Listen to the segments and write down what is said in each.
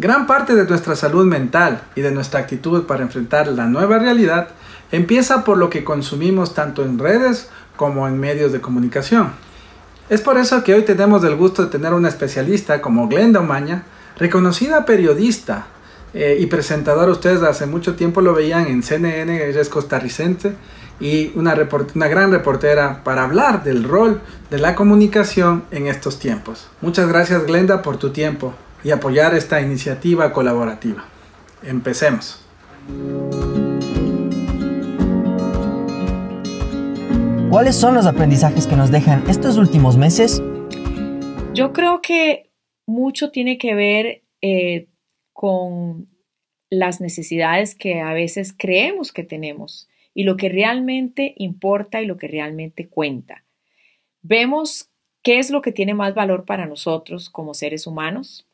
Gran parte de nuestra salud mental y de nuestra actitud para enfrentar la nueva realidad empieza por lo que consumimos tanto en redes como en medios de comunicación. Es por eso que hoy tenemos el gusto de tener una especialista como Glenda Omaña, reconocida periodista eh, y presentadora. Ustedes hace mucho tiempo lo veían en CNN, ella es costarricense y una gran reportera para hablar del rol de la comunicación en estos tiempos. Muchas gracias Glenda por tu tiempo y apoyar esta iniciativa colaborativa. Empecemos. ¿Cuáles son los aprendizajes que nos dejan estos últimos meses? Yo creo que mucho tiene que ver eh, con las necesidades que a veces creemos que tenemos y lo que realmente importa y lo que realmente cuenta. Vemos qué es lo que tiene más valor para nosotros como seres humanos,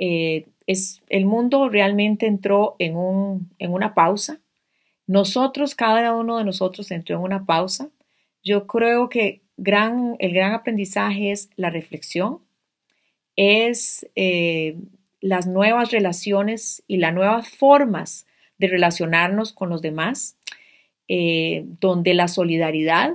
eh, es, el mundo realmente entró en, una pausa. Nosotros, cada uno de nosotros entró en una pausa. Yo creo que gran, el gran aprendizaje es la reflexión, es eh, las nuevas relaciones y las nuevas formas de relacionarnos con los demás, eh, donde la solidaridad,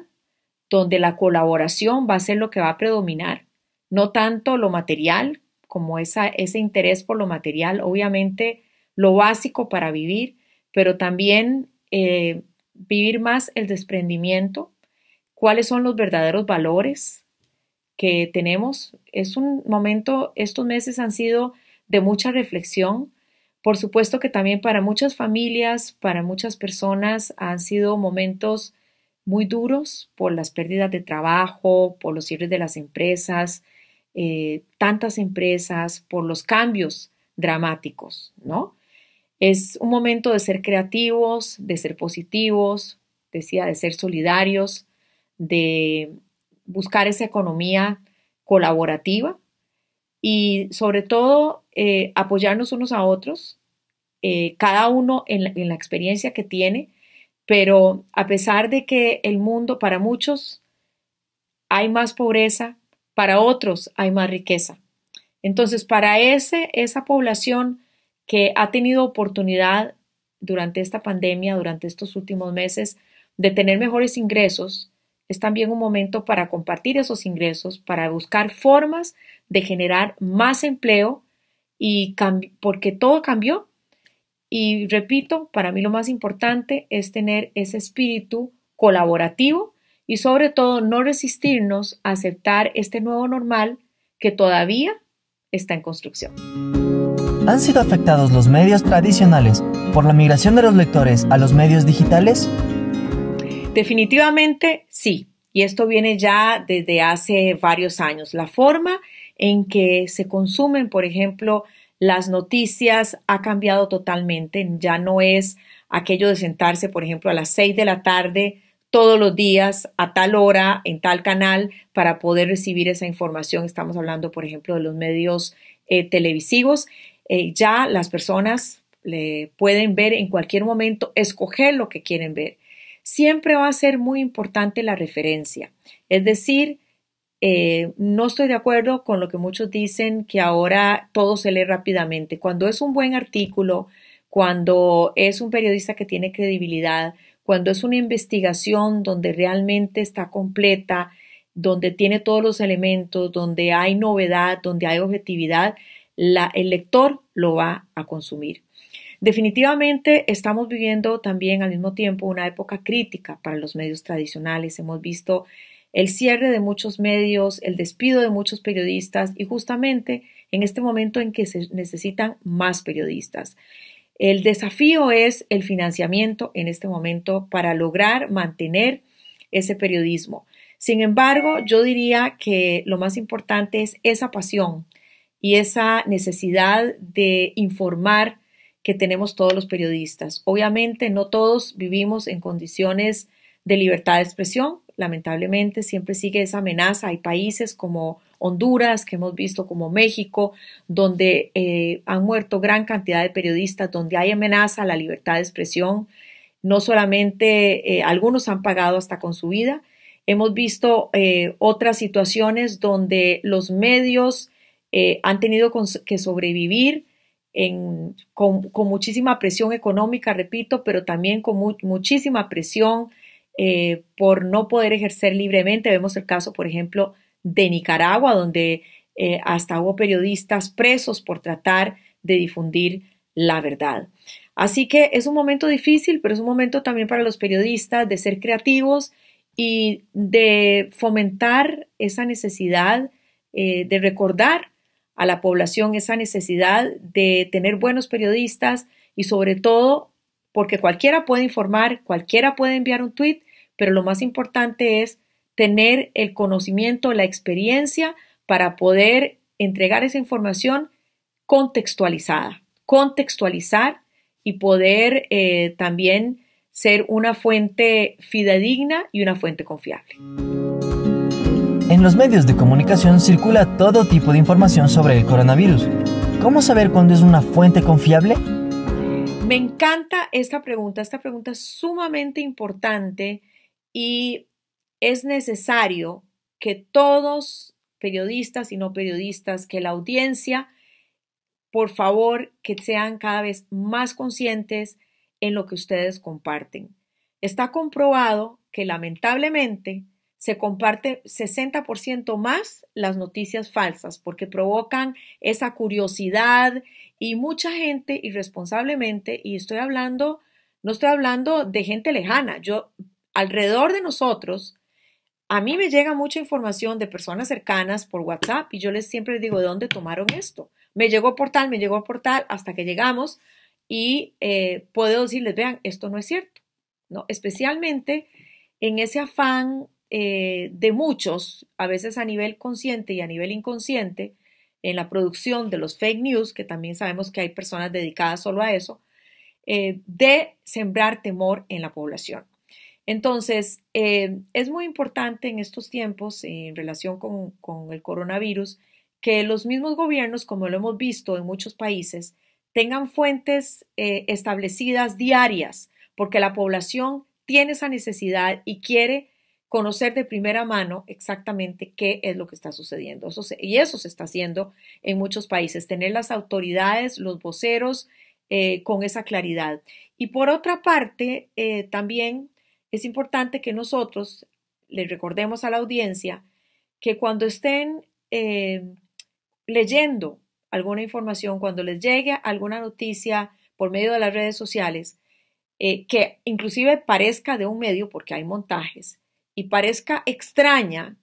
donde la colaboración va a ser lo que va a predominar, no tanto lo material, como esa, ese interés por lo material, obviamente lo básico para vivir, pero también eh, vivir más el desprendimiento, cuáles son los verdaderos valores que tenemos. Es un momento, estos meses han sido de mucha reflexión. Por supuesto que también para muchas familias, para muchas personas han sido momentos muy duros por las pérdidas de trabajo, por los cierres de las empresas, eh, tantas empresas, por los cambios dramáticos, ¿no? Es un momento de ser creativos, de ser positivos, decía, de ser solidarios, de buscar esa economía colaborativa y sobre todo eh, apoyarnos unos a otros, eh, cada uno en la experiencia que tiene, pero a pesar de que el mundo para muchos hay más pobreza, para otros hay más riqueza. Entonces, para ese, esa población que ha tenido oportunidad durante esta pandemia, durante estos últimos meses, de tener mejores ingresos, es también un momento para compartir esos ingresos, para buscar formas de generar más empleo y porque todo cambió. Y repito, para mí lo más importante es tener ese espíritu colaborativo y sobre todo no resistirnos a aceptar este nuevo normal que todavía está en construcción. ¿Han sido afectados los medios tradicionales por la migración de los lectores a los medios digitales? Definitivamente sí, y esto viene ya desde hace varios años. La forma en que se consumen, por ejemplo, las noticias ha cambiado totalmente, ya no es aquello de sentarse, por ejemplo, a las seis de la tarde todos los días a tal hora, en tal canal, para poder recibir esa información. Estamos hablando, por ejemplo, de los medios eh, televisivos. Eh, ya las personas le pueden ver en cualquier momento, escoger lo que quieren ver. Siempre va a ser muy importante la referencia. Es decir, eh, no estoy de acuerdo con lo que muchos dicen que ahora todo se lee rápidamente. Cuando es un buen artículo, cuando es un periodista que tiene credibilidad, cuando es una investigación donde realmente está completa, donde tiene todos los elementos, donde hay novedad, donde hay objetividad, el lector lo va a consumir. Definitivamente estamos viviendo también al mismo tiempo una época crítica para los medios tradicionales. Hemos visto el cierre de muchos medios, el despido de muchos periodistas y justamente en este momento en que se necesitan más periodistas. El desafío es el financiamiento en este momento para lograr mantener ese periodismo. Sin embargo, yo diría que lo más importante es esa pasión y esa necesidad de informar que tenemos todos los periodistas. Obviamente, no todos vivimos en condiciones de libertad de expresión, lamentablemente siempre sigue esa amenaza. Hay países como Honduras, que hemos visto como México, donde eh, han muerto gran cantidad de periodistas, donde hay amenaza a la libertad de expresión. No solamente eh, algunos han pagado hasta con su vida, hemos visto eh, otras situaciones donde los medios han tenido que sobrevivir con, muchísima presión económica, repito, pero también con muchísima presión eh, por no poder ejercer libremente. Vemos el caso, por ejemplo, de Nicaragua, donde eh, hasta hubo periodistas presos por tratar de difundir la verdad. Así que es un momento difícil, pero es un momento también para los periodistas de ser creativos y de fomentar esa necesidad eh, de recordar a la población esa necesidad de tener buenos periodistas y sobre todo porque cualquiera puede informar, cualquiera puede enviar un tweet, pero lo más importante es tener el conocimiento, la experiencia para poder entregar esa información contextualizada, contextualizar y poder eh, también ser una fuente fidedigna y una fuente confiable. En los medios de comunicación circula todo tipo de información sobre el coronavirus. ¿Cómo saber cuándo es una fuente confiable? Me encanta esta pregunta, esta pregunta es sumamente importante y es necesario que todos, periodistas y no periodistas, que la audiencia, por favor, que sean cada vez más conscientes en lo que ustedes comparten. Está comprobado que lamentablemente se comparte 60% más las noticias falsas porque provocan esa curiosidad, y mucha gente irresponsablemente, y estoy hablando, no estoy hablando de gente lejana, yo alrededor de nosotros, a mí me llega mucha información de personas cercanas por WhatsApp y yo les siempre digo, ¿de dónde tomaron esto? Me llegó por tal, me llegó por tal, hasta que llegamos y eh, puedo decirles, vean, esto no es cierto, ¿no? Especialmente en ese afán eh, de muchos, a veces a nivel consciente y a nivel inconsciente, en la producción de los fake news, que también sabemos que hay personas dedicadas solo a eso, eh, de sembrar temor en la población. Entonces, eh, es muy importante en estos tiempos, en relación con, el coronavirus, que los mismos gobiernos, como lo hemos visto en muchos países, tengan fuentes eh, establecidas diarias, porque la población tiene esa necesidad y quiere conocer de primera mano exactamente qué es lo que está sucediendo. y eso se está haciendo en muchos países, tener las autoridades, los voceros eh, con esa claridad. Y por otra parte, eh, también es importante que nosotros le recordemos a la audiencia que cuando estén eh, leyendo alguna información, cuando les llegue alguna noticia por medio de las redes sociales, que inclusive parezca de un medio porque hay montajes, y parezca extraña,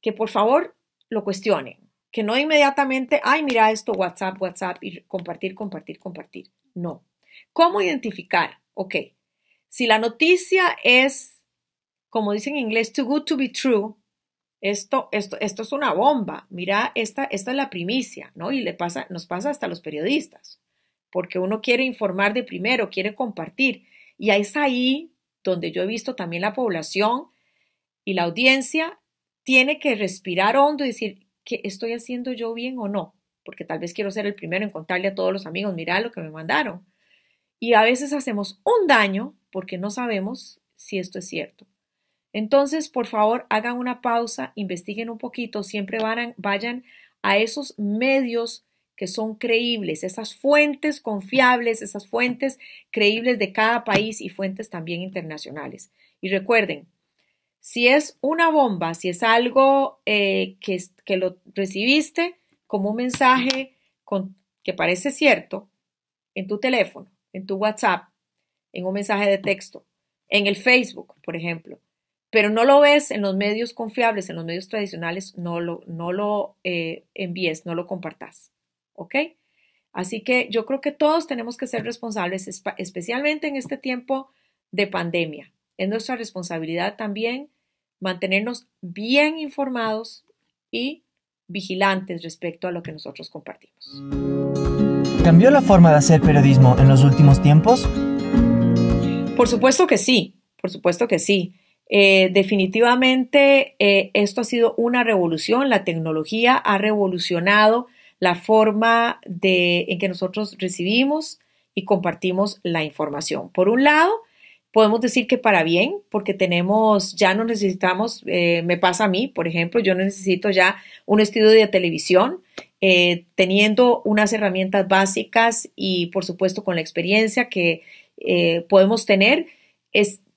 que por favor lo cuestionen, que no inmediatamente, ay, mira esto, WhatsApp, WhatsApp, y compartir, compartir, compartir. No. ¿Cómo identificar? Ok, si la noticia es, como dicen en inglés, too good to be true, esto, esto, esto es una bomba. Mira, esta, esta es la primicia, ¿no? Y le pasa, nos pasa hasta a los periodistas, porque uno quiere informar de primero, quiere compartir. Y es ahí donde yo he visto también la población y la audiencia tiene que respirar hondo y decir, ¿qué estoy haciendo yo bien o no? Porque tal vez quiero ser el primero en contarle a todos los amigos, mira lo que me mandaron. Y a veces hacemos un daño porque no sabemos si esto es cierto. Entonces, por favor, hagan una pausa, investiguen un poquito, siempre van vayan a esos medios que son creíbles, esas fuentes confiables, esas fuentes creíbles de cada país y fuentes también internacionales. Y recuerden, si es una bomba, si es algo eh, que, lo recibiste como un mensaje que parece cierto en tu teléfono, en tu WhatsApp, en un mensaje de texto, en el Facebook, por ejemplo, pero no lo ves en los medios confiables, en los medios tradicionales, no lo, eh, envíes, no lo compartas. ¿Ok? Así que yo creo que todos tenemos que ser responsables, especialmente en este tiempo de pandemia. Es nuestra responsabilidad también mantenernos bien informados y vigilantes respecto a lo que nosotros compartimos. ¿Cambió la forma de hacer periodismo en los últimos tiempos? Por supuesto que sí, por supuesto que sí. Eh, definitivamente eh, esto ha sido una revolución, la tecnología ha revolucionado la forma de, en que nosotros recibimos y compartimos la información. Por un lado, podemos decir que para bien, porque tenemos, ya no necesitamos, eh, me pasa a mí, por ejemplo, yo necesito ya un estudio de televisión, eh, teniendo unas herramientas básicas y por supuesto con la experiencia que eh, podemos tener,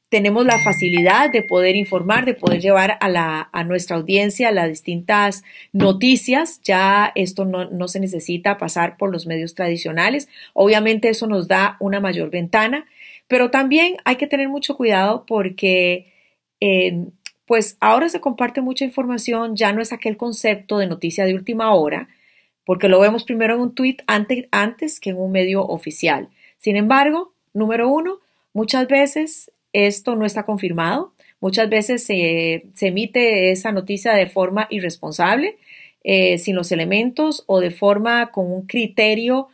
tenemos la facilidad de poder informar, de poder llevar a, la, a nuestra audiencia las distintas noticias. Ya esto no se necesita pasar por los medios tradicionales. Obviamente eso nos da una mayor ventana pero también hay que tener mucho cuidado porque eh, pues ahora se comparte mucha información, ya no es aquel concepto de noticia de última hora, porque lo vemos primero en un tweet antes, que en un medio oficial. Sin embargo, número uno, muchas veces esto no está confirmado, muchas veces se, emite esa noticia de forma irresponsable, eh, sin los elementos o de forma con un criterio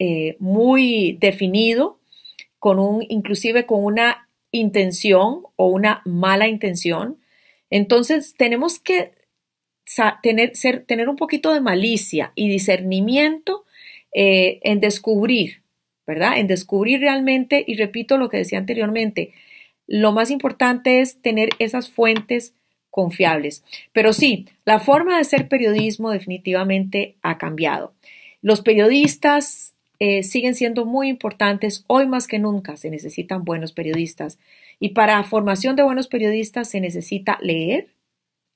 eh, muy definido con un, inclusive con una intención o una mala intención. Entonces tenemos que tener, tener un poquito de malicia y discernimiento eh, en descubrir, ¿verdad? En descubrir realmente, y repito lo que decía anteriormente, lo más importante es tener esas fuentes confiables. Pero sí, la forma de hacer periodismo definitivamente ha cambiado. Los periodistas eh, siguen siendo muy importantes hoy más que nunca. Se necesitan buenos periodistas. Y para formación de buenos periodistas se necesita leer.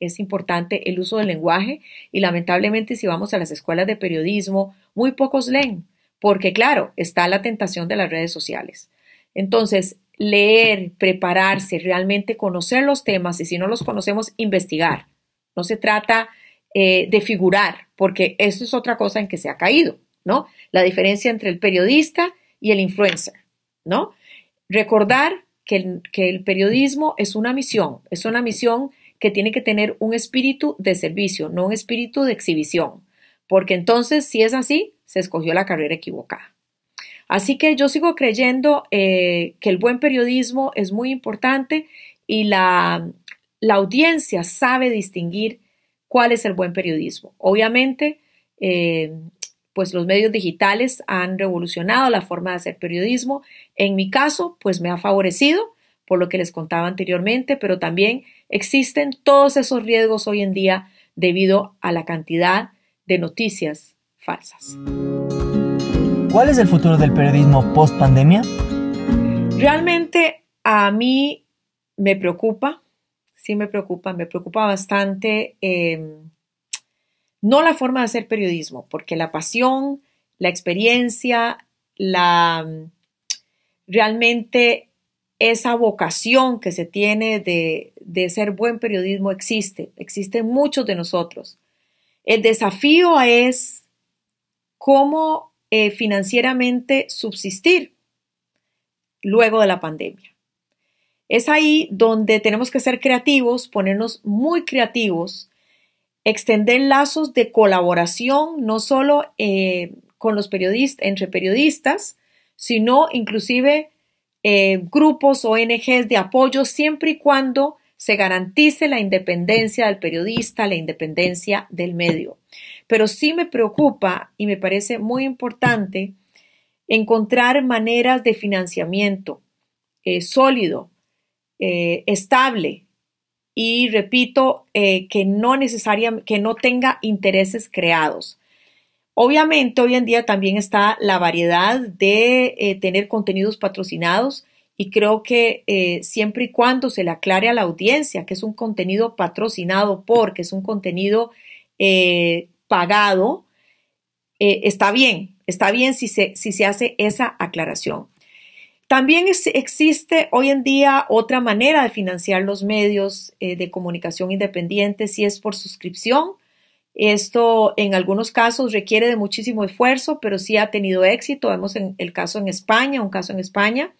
Es importante el uso del lenguaje y lamentablemente si vamos a las escuelas de periodismo, muy pocos leen, porque claro, está la tentación de las redes sociales. Entonces, leer, prepararse, realmente conocer los temas y si no los conocemos, investigar. No se trata eh, de figurar, porque eso es otra cosa en que se ha caído. ¿no? La diferencia entre el periodista y el influencer, ¿no? Recordar que el, periodismo es una misión, es una misión que tiene que tener un espíritu de servicio, no un espíritu de exhibición, porque entonces, si es así, se escogió la carrera equivocada. Así que yo sigo creyendo eh, que el buen periodismo es muy importante y la, la audiencia sabe distinguir cuál es el buen periodismo. Obviamente, eh, pues los medios digitales han revolucionado la forma de hacer periodismo. En mi caso, pues me ha favorecido por lo que les contaba anteriormente, pero también existen todos esos riesgos hoy en día debido a la cantidad de noticias falsas. ¿Cuál es el futuro del periodismo post pandemia? Realmente a mí me preocupa, sí me preocupa, me preocupa bastante em, no la forma de hacer periodismo, porque la pasión, la experiencia, la realmente esa vocación que se tiene de, ser buen periodismo existe, existe en muchos de nosotros. El desafío es cómo eh, financieramente subsistir luego de la pandemia. Es ahí donde tenemos que ser creativos, ponernos muy creativos extender lazos de colaboración, no solo eh, con los periodistas, entre periodistas, sino inclusive eh, grupos, ONGs de apoyo, siempre y cuando se garantice la independencia del periodista, la independencia del medio. Pero sí me preocupa y me parece muy importante encontrar maneras de financiamiento eh, sólido, estable, y repito, eh, que no que no tenga intereses creados. Obviamente, hoy en día también está la variedad de eh, tener contenidos patrocinados y creo que eh, siempre y cuando se le aclare a la audiencia que es un contenido patrocinado porque es un contenido pagado, está bien, está bien si se, si se hace esa aclaración. También existe hoy en día otra manera de financiar los medios eh, de comunicación independientes y es por suscripción. Esto en algunos casos requiere de muchísimo esfuerzo, pero sí ha tenido éxito. Vemos el caso en España, un caso en España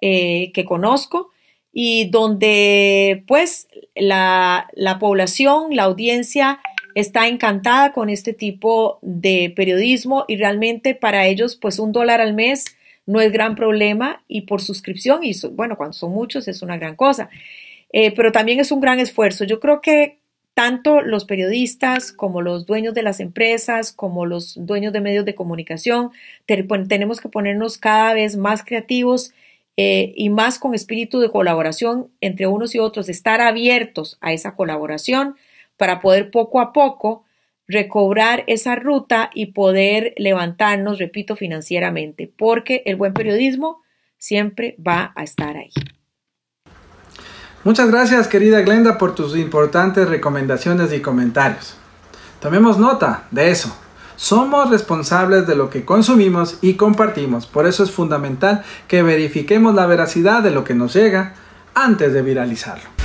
eh, que conozco, y donde pues la, la población, la audiencia está encantada con este tipo de periodismo y realmente para ellos pues un dólar al mes no es gran problema y por suscripción, y bueno, cuando son muchos es una gran cosa, eh, pero también es un gran esfuerzo. Yo creo que tanto los periodistas como los dueños de las empresas, como los dueños de medios de comunicación, tenemos que ponernos cada vez más creativos eh, y más con espíritu de colaboración entre unos y otros, estar abiertos a esa colaboración para poder poco a poco recobrar esa ruta y poder levantarnos, repito, financieramente, porque el buen periodismo siempre va a estar ahí. Muchas gracias, querida Glenda, por tus importantes recomendaciones y comentarios. Tomemos nota de eso. Somos responsables de lo que consumimos y compartimos, por eso es fundamental que verifiquemos la veracidad de lo que nos llega antes de viralizarlo.